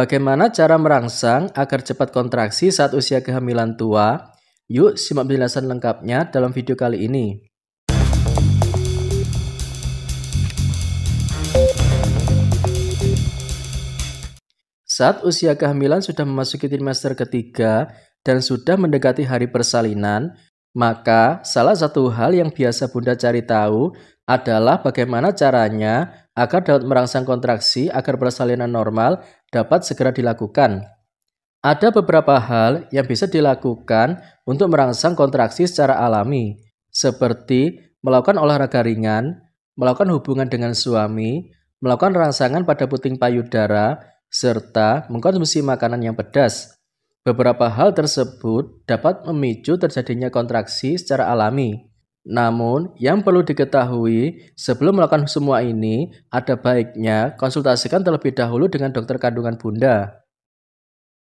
Bagaimana cara merangsang agar cepat kontraksi saat usia kehamilan tua? Yuk simak penjelasan lengkapnya dalam video kali ini. Saat usia kehamilan sudah memasuki trimester ketiga dan sudah mendekati hari persalinan, maka salah satu hal yang biasa Bunda cari tahu adalah bagaimana caranya agar dapat merangsang kontraksi agar persalinan normal dapat segera dilakukan. Ada beberapa hal yang bisa dilakukan untuk merangsang kontraksi secara alami, seperti melakukan olahraga ringan, melakukan hubungan dengan suami, melakukan rangsangan pada puting payudara, serta mengkonsumsi makanan yang pedas. Beberapa hal tersebut dapat memicu terjadinya kontraksi secara alami. Namun, yang perlu diketahui, sebelum melakukan semua ini, ada baiknya konsultasikan terlebih dahulu dengan dokter kandungan Bunda.